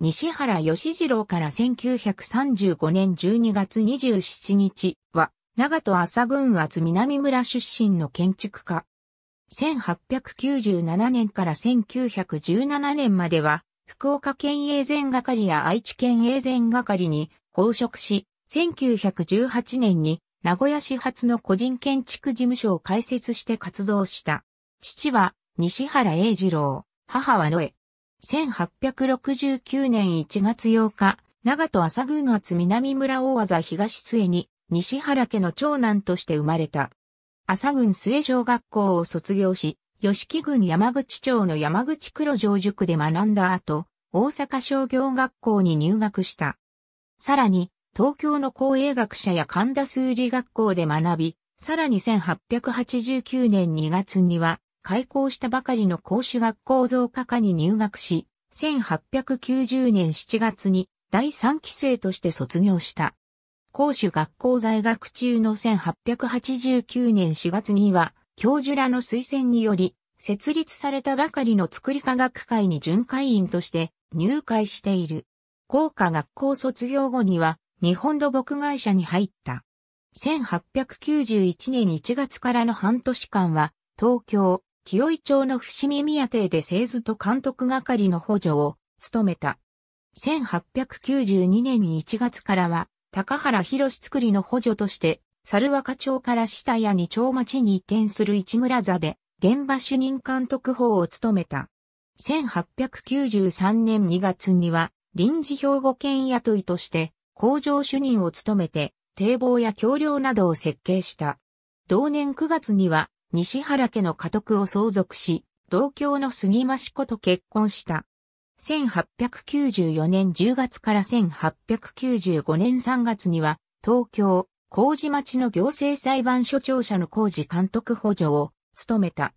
西原義次郎から1935年12月27日は、長戸朝群厚南村出身の建築家。1897年から1917年までは、福岡県営全係や愛知県営全係に公職し、1918年に名古屋市発の個人建築事務所を開設して活動した。父は西原英次郎、母は野江1869年1月8日、長戸朝群厚南村大技東末に、西原家の長男として生まれた。朝群末小学校を卒業し、吉木郡山口町の山口黒城塾で学んだ後、大阪商業学校に入学した。さらに、東京の公営学者や神田数理学校で学び、さらに1889年2月には、開校したばかりの公主学校増加科に入学し、1890年7月に第3期生として卒業した。公主学校在学中の1889年4月には、教授らの推薦により、設立されたばかりの作り科学会に巡回員として入会している。高科学校卒業後には、日本土木会社に入った。1891年1月からの半年間は、東京、清井町の伏見宮邸で製図と監督係の補助を務めた。1892年1月からは、高原博作りの補助として、猿若町から下谷二町町に移転する市村座で、現場主任監督法を務めた。1893年2月には、臨時兵庫県雇いとして、工場主任を務めて、堤防や橋梁などを設計した。同年9月には、西原家の家督を相続し、同郷の杉間子子と結婚した。1894年10月から1895年3月には、東京、麹町の行政裁判所庁舎の工事監督補助を務めた。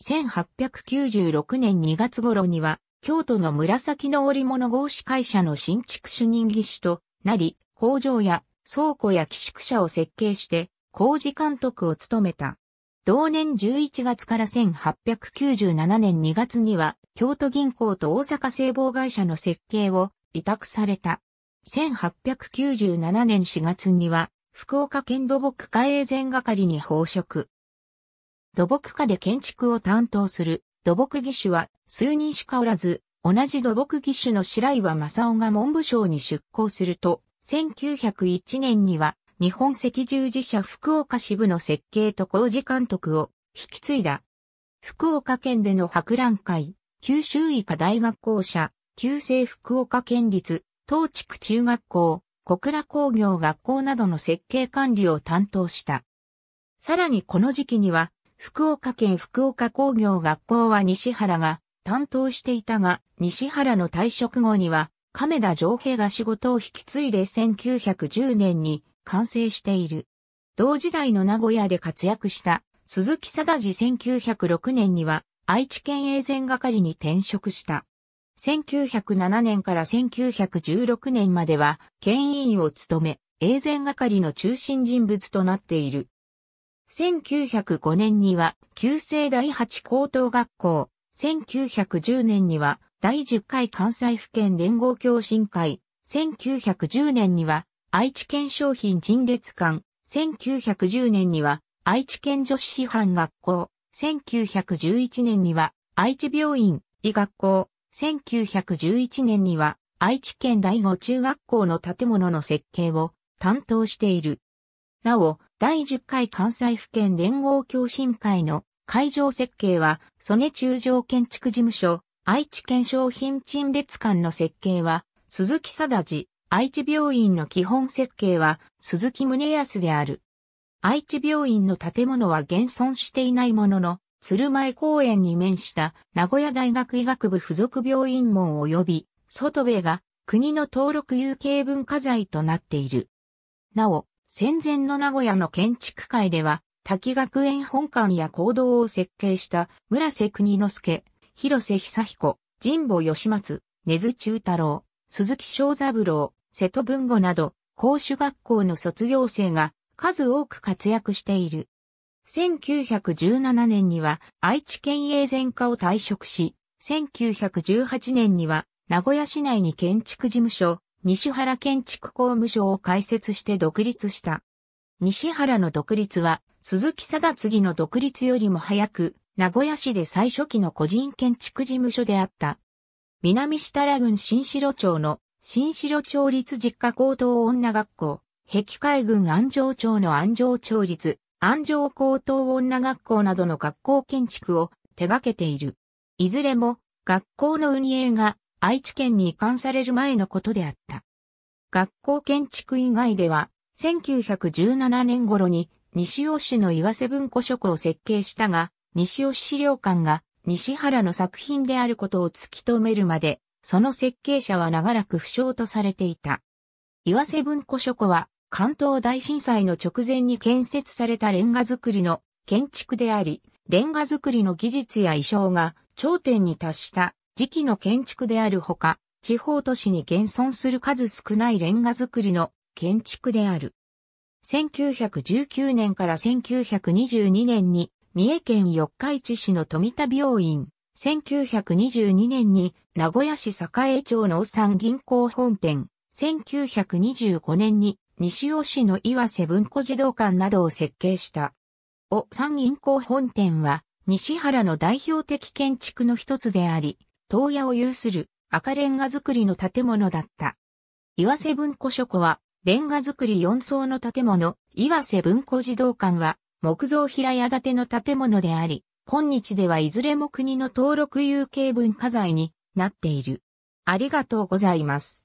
1896年2月頃には、京都の紫の織物合資会社の新築主任技師となり、工場や倉庫や寄宿舎を設計して、工事監督を務めた。同年11月から1897年2月には、京都銀行と大阪製防会社の設計を委託された。1897年4月には、福岡県土木課営前係に報職。土木課で建築を担当する土木技師は数人しかおらず、同じ土木技師の白岩正夫が文部省に出向すると、1901年には日本赤十字社福岡支部の設計と工事監督を引き継いだ。福岡県での博覧会、九州医科大学校舎、旧制福岡県立、東地区中学校、小倉工業学校などの設計管理を担当した。さらにこの時期には、福岡県福岡工業学校は西原が担当していたが、西原の退職後には、亀田上平が仕事を引き継いで1910年に完成している。同時代の名古屋で活躍した鈴木貞治1906年には愛知県営前係に転職した。1907年から1916年までは県委員を務め、営前係の中心人物となっている。1905年には旧制第八高等学校、1910年には第10回関西府県連合共進会、1910年には愛知県商品陳列館、1910年には愛知県女子師範学校、1911年には愛知病院、医学校、1911年には愛知県第五中学校の建物の設計を担当している。なお、第10回関西府県連合共進会の会場設計は、曽根中条建築事務所、愛知県商品陳列館の設計は、鈴木貞治、愛知病院の基本設計は鈴木宗康である。愛知病院の建物は現存していないものの、鶴舞公園に面した名古屋大学医学部附属病院門及び、外部が国の登録有形文化財となっている。なお、戦前の名古屋の建築界では、滝学園本館や行動を設計した村瀬国之助、広瀬久彦、神保義松、根津中太郎、鈴木正三郎、瀬戸文語など、公主学校の卒業生が数多く活躍している。1917年には愛知県営全科を退職し、1918年には名古屋市内に建築事務所、西原建築工務所を開設して独立した。西原の独立は、鈴木貞次の独立よりも早く、名古屋市で最初期の個人建築事務所であった。南設楽郡新城町の新城町立実家高等女学校、壁海軍安城町の安城町立、安城高等女学校などの学校建築を手掛けている。いずれも学校の運営が愛知県に移管される前のことであった。学校建築以外では、1917年頃に西尾市の岩瀬文庫書庫を設計したが、西尾資料館が西原の作品であることを突き止めるまで、その設計者は長らく不詳とされていた。岩瀬文庫書庫は、関東大震災の直前に建設されたレンガ造りの建築であり、レンガ造りの技術や衣装が頂点に達した時期の建築であるほか、地方都市に現存する数少ないレンガ造りの建築である。1919年から1922年に三重県四日市市の富田病院、1922年に名古屋市栄町の産銀行本店、1925年に西尾市の岩瀬文庫児童館などを設計した。お産銀行本店は西原の代表的建築の一つであり、東屋を有する赤レンガ造りの建物だった。岩瀬文庫書庫はレンガ造り4層の建物、岩瀬文庫児童館は木造平屋建ての建物であり、今日ではいずれも国の登録有形文化財になっている。ありがとうございます。